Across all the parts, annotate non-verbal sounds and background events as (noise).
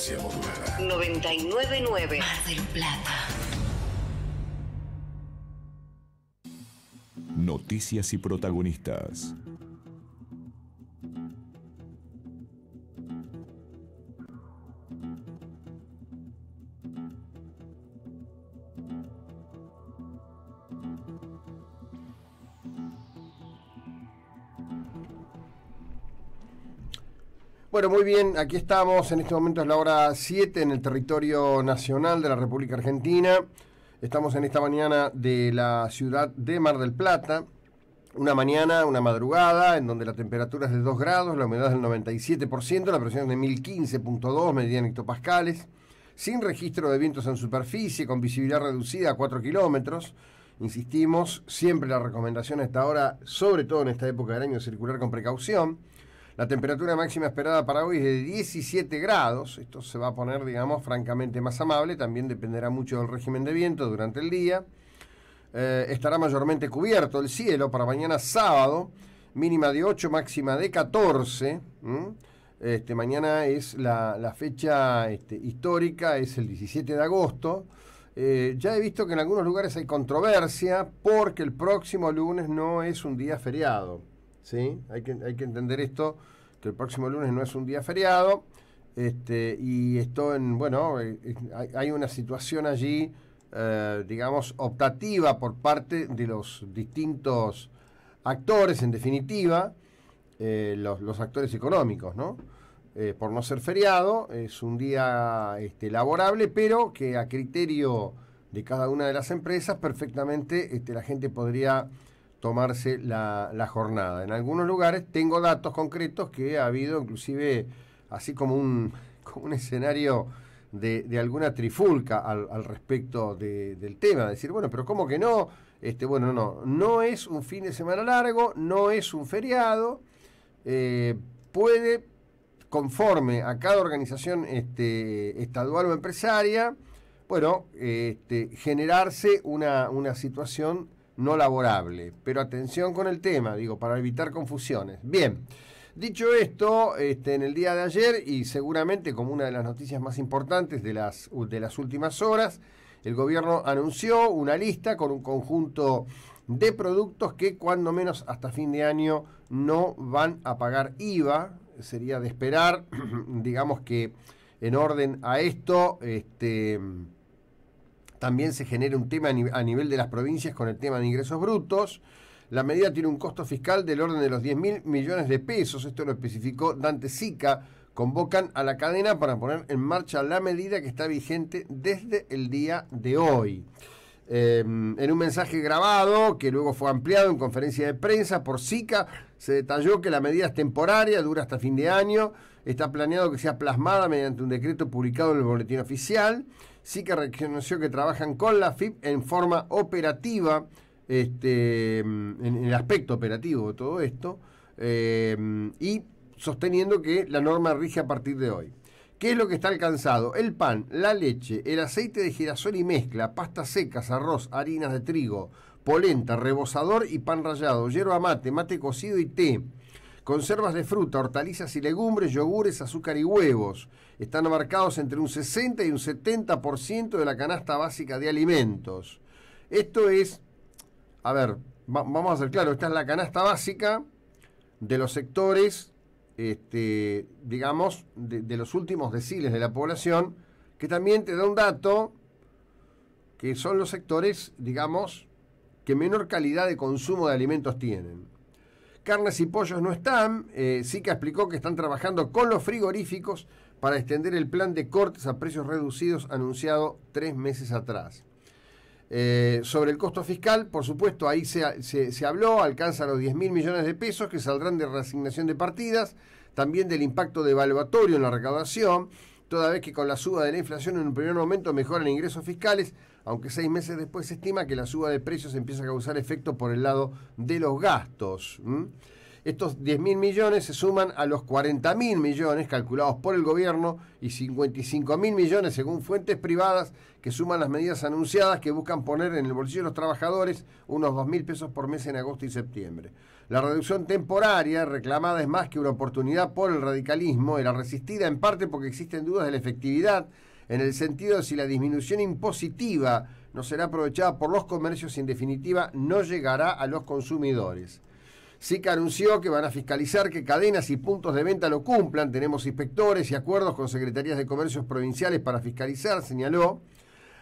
99 modulada. 999 Mar del Plata. Noticias y protagonistas. Bueno, muy bien, aquí estamos, en este momento es la hora 7 en el territorio nacional de la República Argentina. Estamos en esta mañana de la ciudad de Mar del Plata, una mañana, una madrugada, en donde la temperatura es de 2 grados, la humedad es del 97%, la presión de 1015.2 en hectopascales, sin registro de vientos en superficie, con visibilidad reducida a 4 kilómetros. Insistimos, siempre la recomendación a esta hora, sobre todo en esta época del año, circular con precaución. La temperatura máxima esperada para hoy es de 17 grados. Esto se va a poner, digamos, francamente más amable. También dependerá mucho del régimen de viento durante el día. Eh, estará mayormente cubierto el cielo para mañana sábado. Mínima de 8, máxima de 14. Este, mañana es la, fecha este, histórica, es el 17 de agosto. Eh, ya he visto que en algunos lugares hay controversia porque el próximo lunes no es un día feriado. Hay que, hay que entender esto, que el próximo lunes no es un día feriado, este, y esto en, bueno, eh, hay, una situación allí, eh, digamos, optativa por parte de los distintos actores, en definitiva, eh, los, actores económicos, ¿no? por no ser feriado, es un día este, laborable, pero que a criterio de cada una de las empresas, perfectamente este, la gente podría tomarse la, jornada. En algunos lugares tengo datos concretos que ha habido inclusive así como un, (laughs) escenario de, alguna trifulca al, respecto del tema. Decir, bueno, pero ¿cómo que no? Este, bueno, no, no es un fin de semana largo, no es un feriado, eh, puede, conforme a cada organización este, estadual o empresaria, bueno, este, generarse una situación no laborable. Pero atención con el tema, digo, para evitar confusiones. Bien. Dicho esto, este, en el día de ayer y seguramente como una de las noticias más importantes de las, de las últimas horas, el gobierno anunció una lista con un conjunto de productos que cuando menos hasta fin de año no van a pagar IVA. Sería de esperar, (clears throat) digamos que en orden a esto, este, también se genera un tema a nivel de las provincias con el tema de ingresos brutos. La medida tiene un costo fiscal del orden de los 10 mil millones de pesos. Esto lo especificó Dante Sica. Convocan a la cadena para poner en marcha la medida que está vigente desde el día de hoy. Em, en un mensaje grabado que luego fue ampliado en conferencia de prensa por SICA, se detalló que la medida es temporaria, dura hasta fin de año Está planeado que sea plasmada mediante un decreto publicado en el Boletín Oficial. Sí que reconoció que trabajan con la FIP en forma operativa, este, mm, en el aspecto operativo de todo esto, eh, y sosteniendo que la norma rige a partir de hoy. ¿Qué es lo que está alcanzado? El pan, la leche, el aceite de girasol y mezcla, pastas secas, arroz, harinas de trigo, polenta, rebozador y pan rallado, hierba mate, mate cocido y té Conservas de fruta, hortalizas y legumbres, yogures, azúcar y huevos. Están marcados entre un 60 y un 70% de la canasta básica de alimentos. Esto es, a ver, vamos a ser claro, esta es la canasta básica de los sectores, este, digamos, de, de los últimos deciles de la población, que también te da un dato, que son los sectores, digamos, que menor calidad de consumo de alimentos tienen. Carnes y pollos no están. Sica eh, explicó que están trabajando con los frigoríficos para extender el plan de cortes a precios reducidos anunciado tres meses atrás. Eh, sobre el costo fiscal, por supuesto, ahí se, habló, alcanza los 10 mil millones de pesos que saldrán de reasignación de partidas, también del impacto devaluatorio en la recaudación, toda vez que con la suba de la inflación en un primer momento mejoran ingresos fiscales, aunque seis meses después se estima que la suba de precios empieza a causar efecto por el lado de los gastos. Estos 10.000 millones se suman a los 40.000 millones calculados por el gobierno y 55.000 millones según fuentes privadas que suman las medidas anunciadas que buscan poner en el bolsillo de los trabajadores unos 2.000 pesos por mes en agosto y septiembre. La reducción temporaria reclamada es más que una oportunidad por el radicalismo, era resistida en parte porque existen dudas de la efectividad en el sentido de si la disminución impositiva no será aprovechada por los comercios y en definitiva no llegará a los consumidores. SICA anunció que van a fiscalizar que cadenas y puntos de venta lo cumplan. Tenemos inspectores y acuerdos con secretarías de comercios provinciales para fiscalizar, señaló.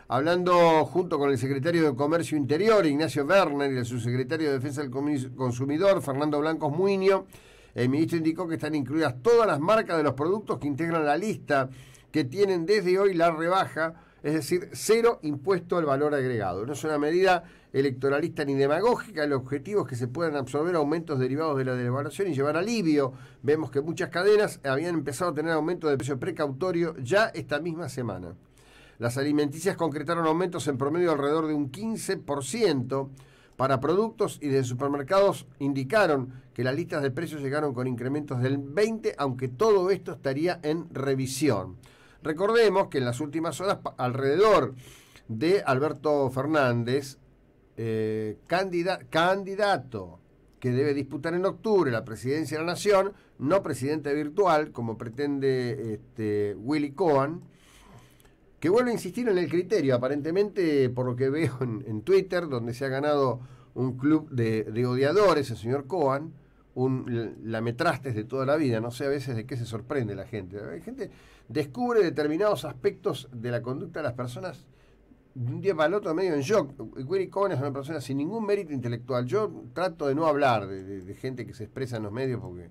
Hablando junto con el secretario de Comercio Interior, Ignacio Werner, y el subsecretario de Defensa del Consumidor, Fernando Blancos Muño, el ministro indicó que están incluidas todas las marcas de los productos que integran la lista, que tienen desde hoy la rebaja, es decir, cero impuesto al valor agregado. No es una medida electoralista ni demagógica. El objetivo es que se puedan absorber aumentos derivados de la devaluación y llevar alivio. Vemos que muchas cadenas habían empezado a tener aumento de precio precautorio ya esta misma semana. Las alimenticias concretaron aumentos en promedio alrededor de un 15%. Para productos y de supermercados indicaron que las listas de precios llegaron con incrementos del 20%, aunque todo esto estaría en revisión. Recordemos que en las últimas horas alrededor de Alberto Fernández eh, candidato que debe disputar en octubre la presidencia de la Nación, no presidente virtual, como pretende este, Willy Cohen, que vuelve a insistir en el criterio, aparentemente por lo que veo en, Twitter, donde se ha ganado un club de, odiadores, el señor Cohen, un lametrastes de toda la vida, no sé a veces de qué se sorprende la gente. La gente descubre determinados aspectos de la conducta de las personas de un día para el otro medio en shock. Willy Cohen es una persona sin ningún mérito intelectual. Yo trato de no hablar de, gente que se expresa en los medios porque,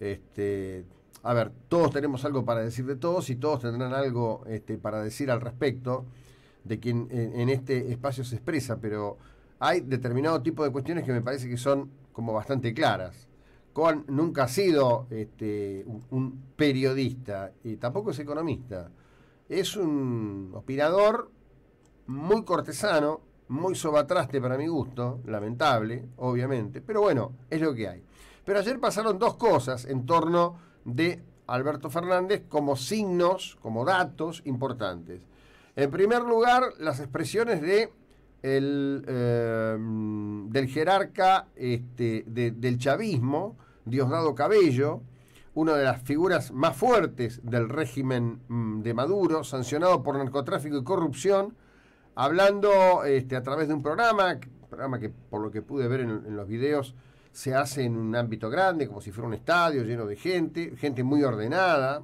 este, a ver, todos tenemos algo para decir de todos y todos tendrán algo este, para decir al respecto de quien en, este espacio se expresa, pero hay determinado tipo de cuestiones que me parece que son como bastante claras. Cohen nunca ha sido este, un, periodista y tampoco es economista. Es un opinador muy cortesano, muy sobatraste para mi gusto, lamentable, obviamente, pero bueno, es lo que hay. Pero ayer pasaron dos cosas en torno de Alberto Fernández como signos, como datos importantes. En primer lugar, las expresiones de el, eh, del jerarca este, del chavismo, Diosdado Cabello, una de las figuras más fuertes del régimen mm, de Maduro, sancionado por narcotráfico y corrupción, hablando este, a través de un programa, programa que por lo que pude ver en, los videos se hace en un ámbito grande, como si fuera un estadio lleno de gente, gente muy ordenada,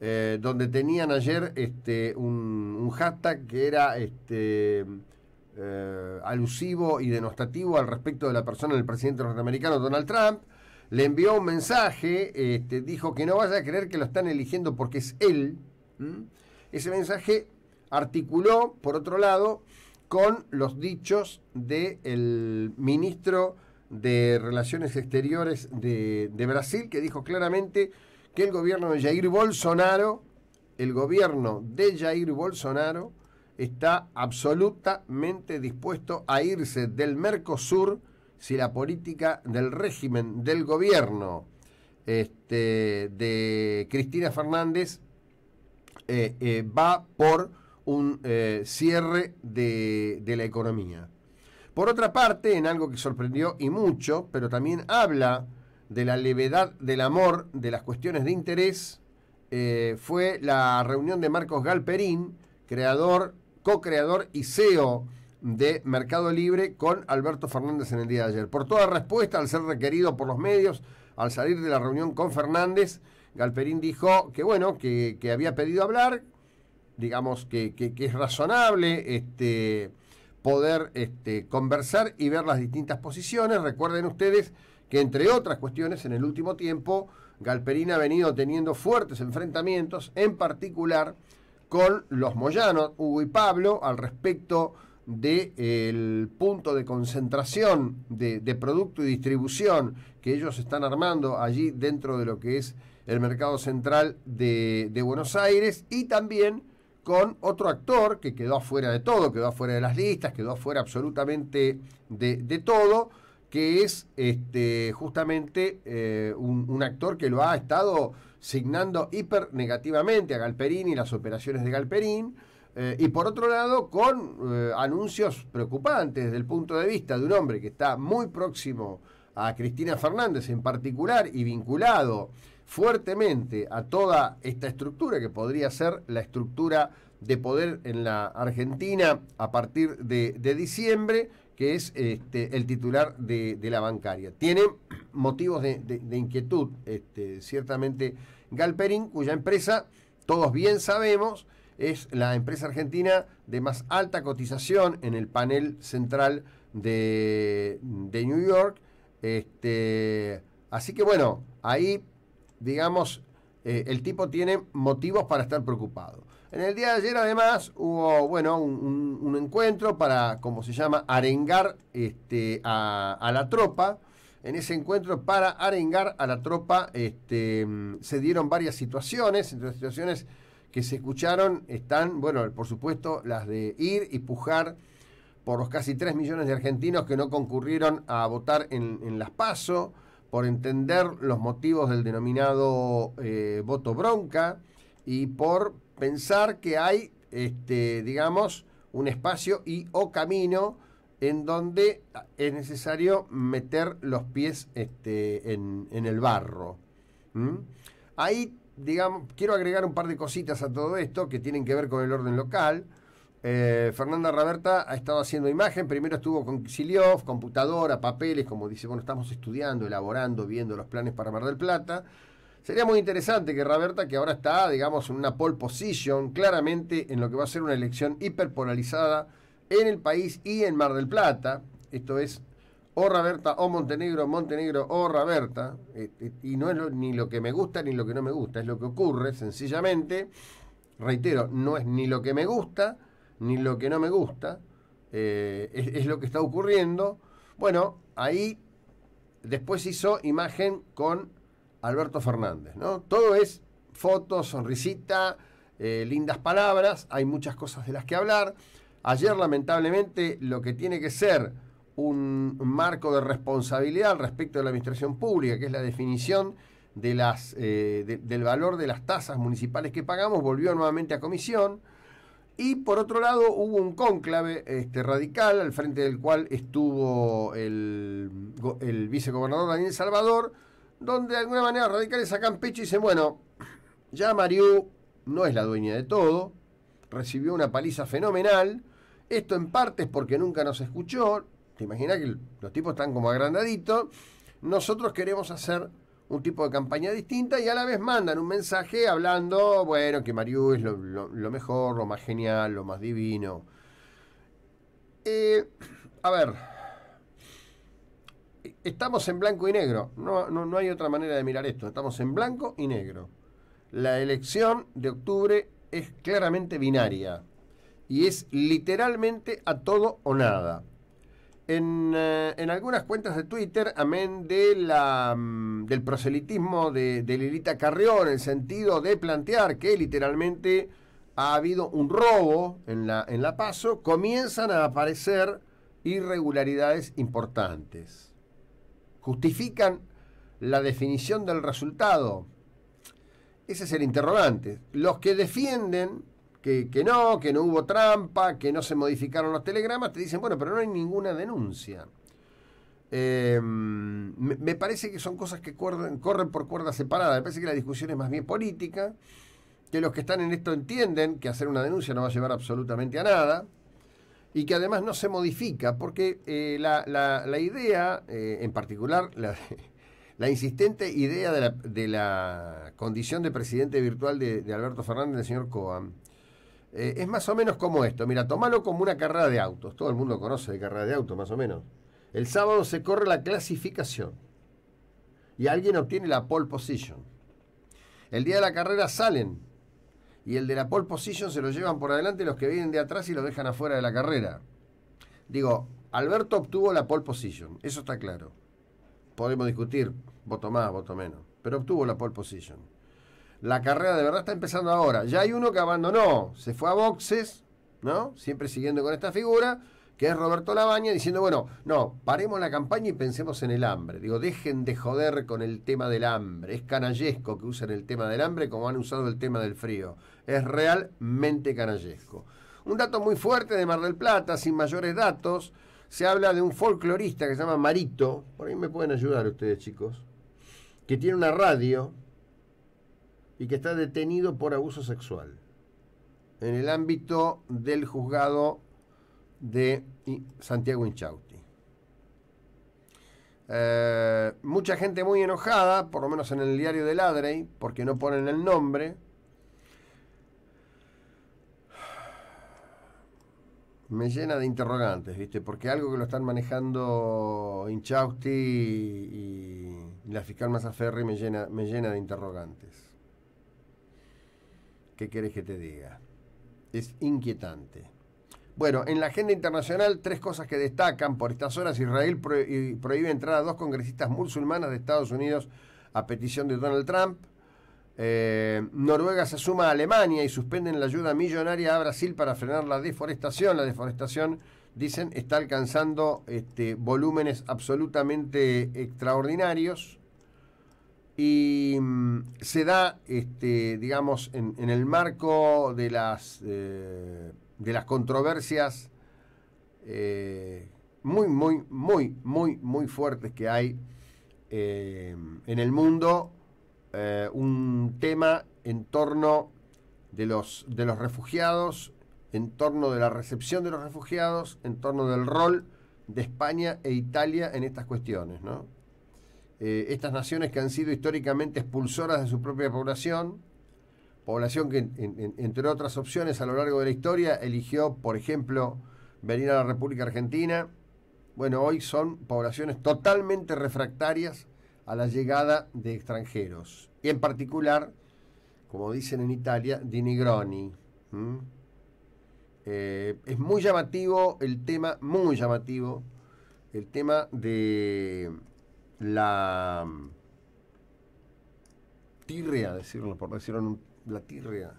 eh, donde tenían ayer este, un, hashtag que era este, eh, alusivo y denostativo al respecto de la persona del presidente norteamericano Donald Trump. Le envió un mensaje, este, dijo que no vaya a creer que lo están eligiendo porque es él. Ese mensaje articuló, por otro lado, con los dichos del ministro de Relaciones Exteriores de, Brasil, que dijo claramente que el gobierno de Jair Bolsonaro, el gobierno de Jair Bolsonaro, está absolutamente dispuesto a irse del Mercosur si la política del régimen del gobierno este, de Cristina Fernández eh, eh, va por un eh, cierre de, la economía. Por otra parte, en algo que sorprendió y mucho, pero también habla de la levedad del amor, de las cuestiones de interés, eh, fue la reunión de Marcos Galperín, creador, co-creador y CEO de Mercado Libre con Alberto Fernández en el día de ayer. Por toda respuesta al ser requerido por los medios, al salir de la reunión con Fernández, Galperín dijo que bueno, que, que había pedido hablar, digamos, que, es razonable este, poder este, conversar y ver las distintas posiciones. Recuerden ustedes que, entre otras cuestiones, en el último tiempo, Galperín ha venido teniendo fuertes enfrentamientos, en particular con los Moyanos, Hugo y Pablo, al respecto del de, punto de concentración de, producto y distribución que ellos están armando allí dentro de lo que es el mercado central de Buenos Aires y también con otro actor que quedó afuera de todo, quedó afuera de las listas, quedó afuera absolutamente de, todo, que es este, justamente eh, un, actor que lo ha estado signando hiper negativamente a Galperín y las operaciones de Galperín, eh, y por otro lado con eh, anuncios preocupantes desde el punto de vista de un hombre que está muy próximo a Cristina Fernández en particular y vinculado fuertemente a toda esta estructura que podría ser la estructura de poder en la Argentina a partir de, diciembre, que es este, el titular de, la bancaria. Tiene motivos de, inquietud, este, ciertamente Galperín, cuya empresa, todos bien sabemos, es la empresa argentina de más alta cotización en el panel central de, New York. Este, así que bueno, ahí digamos, eh, el tipo tiene motivos para estar preocupado. En el día de ayer, además, hubo, bueno, un, encuentro para, como se llama, arengar este, a, la tropa. En ese encuentro para arengar a la tropa este, se dieron varias situaciones, entre las situaciones que se escucharon están, bueno, por supuesto, las de ir y pujar por los casi 3 millones de argentinos que no concurrieron a votar en, en las PASO por entender los motivos del denominado eh, voto bronca y por pensar que hay, este, digamos, un espacio y o camino en donde es necesario meter los pies este, en, el barro. Ahí, digamos, quiero agregar un par de cositas a todo esto que tienen que ver con el orden local. Eh, Fernanda Raberta ha estado haciendo imagen, primero estuvo con Xiliov, computadora, papeles, como dice, bueno, estamos estudiando, elaborando, viendo los planes para Mar del Plata. Sería muy interesante que Raberta, que ahora está, digamos, en una pole position, claramente en lo que va a ser una elección hiperpolarizada en el país y en Mar del Plata, esto es o Raberta o Montenegro, Montenegro o Raberta, eh, eh, y no es ni lo que me gusta ni lo que no me gusta, es lo que ocurre, sencillamente, reitero, no es ni lo que me gusta, ni lo que no me gusta, eh, es, lo que está ocurriendo. Bueno, ahí después hizo imagen con Alberto Fernández, ¿no? Todo es fotos, sonrisita, eh, lindas palabras, hay muchas cosas de las que hablar. Ayer, lamentablemente, lo que tiene que ser un marco de responsabilidad respecto de la administración pública, que es la definición de las, eh, del valor de las tasas municipales que pagamos, volvió nuevamente a comisión. Y por otro lado hubo un cónclave este, radical al frente del cual estuvo el, el vicegobernador Daniel Salvador, donde de alguna manera los radicales sacan pecho y dicen, bueno, ya Mariú no es la dueña de todo, recibió una paliza fenomenal, esto en parte es porque nunca nos escuchó, te imaginas que los tipos están como agrandaditos, nosotros queremos hacer un tipo de campaña distinta y a la vez mandan un mensaje hablando, bueno, que Mariú es lo, mejor, lo más genial, lo más divino. Eh, a ver, estamos en blanco y negro, no, no hay otra manera de mirar esto, estamos en blanco y negro. La elección de octubre es claramente binaria y es literalmente a todo o nada. Eh, en, algunas cuentas de Twitter, amén de la, mm, del proselitismo de, de Lilita Carrión, en el sentido de plantear que literalmente ha habido un robo en la, en la paso, comienzan a aparecer irregularidades importantes. ¿Justifican la definición del resultado? Ese es el interrogante. Los que defienden que, no, que no hubo trampa, que no se modificaron los telegramas, te dicen, bueno, pero no hay ninguna denuncia. Em, me, parece que son cosas que corren, corren por cuerdas separadas. Me parece que la discusión es más bien política, que los que están en esto entienden que hacer una denuncia no va a llevar absolutamente a nada y que además no se modifica, porque eh, la, idea, eh, en particular la, (laughs) insistente idea de la, condición de presidente virtual de, de Alberto Fernández, del señor Coan, eh, es más o menos como esto. Mira, tomalo como una carrera de autos. Todo el mundo conoce de carrera de autos, más o menos. El sábado se corre la clasificación y alguien obtiene la pole position. El día de la carrera salen y el de la pole position se lo llevan por adelante los que vienen de atrás y lo dejan afuera de la carrera. Digo, Alberto obtuvo la pole position, eso está claro. Podemos discutir, voto más, voto menos, pero obtuvo la pole position la carrera de verdad está empezando ahora. Ya hay uno que abandonó, se fue a boxes, ¿no? Siempre siguiendo con esta figura, que es Roberto Labaña, diciendo, bueno, no, paremos la campaña y pensemos en el hambre. Digo, dejen de joder con el tema del hambre. Es canallesco que usen el tema del hambre como han usado el tema del frío. Es realmente canallesco. Un dato muy fuerte de Mar del Plata, sin mayores datos, se habla de un folclorista que se llama Marito, por ahí me pueden ayudar ustedes chicos, que tiene una radio y que está detenido por abuso sexual en el ámbito del juzgado de Santiago Inchauti. Eh, mucha gente muy enojada, por lo menos en el diario de Ladrey, porque no ponen el nombre. Me llena de interrogantes, ¿viste? Porque algo que lo están manejando Inchausti y, la fiscal Massaferri me llena, me llena de interrogantes. ¿Qué querés que te diga? Es inquietante. Bueno, en la agenda internacional, tres cosas que destacan. Por estas horas, Israel prohíbe entrar a dos congresistas musulmanas de Estados Unidos a petición de Donald Trump. Eh, Noruega se suma a Alemania y suspenden la ayuda millonaria a Brasil para frenar la deforestación. La deforestación, dicen, está alcanzando este, volúmenes absolutamente extraordinarios. Y mm, se da, este, digamos, en, el marco de las, de las controversias muy, muy, muy, muy, muy fuertes que hay en el mundo, un tema en torno de los, de los refugiados, en torno de la recepción de los refugiados, en torno del rol de España e Italia en estas cuestiones, ¿no? Eh, estas naciones que han sido históricamente expulsoras de su propia población, población que, entre otras opciones, a lo largo de la historia eligió, por ejemplo, venir a la República Argentina. Bueno, hoy son poblaciones totalmente refractarias a la llegada de extranjeros. Y en particular, como dicen en Italia, di Negroni. Eh, es muy llamativo el tema, muy llamativo, el tema de la mm, tirria, decirlo, por decirlo, la tirria,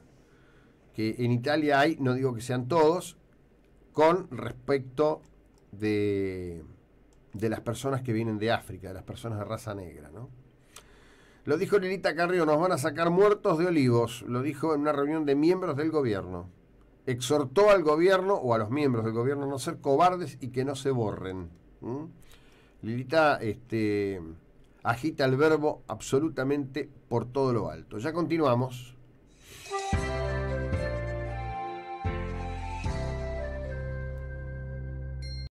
que en Italia hay, no digo que sean todos, con respecto de, las personas que vienen de África, de las personas de raza negra, ¿no? Lo dijo Lilita Carrió, nos van a sacar muertos de olivos, lo dijo en una reunión de miembros del gobierno. Exhortó al gobierno o a los miembros del gobierno a no ser cobardes y que no se borren. Lilita este, agita el verbo absolutamente por todo lo alto. Ya continuamos.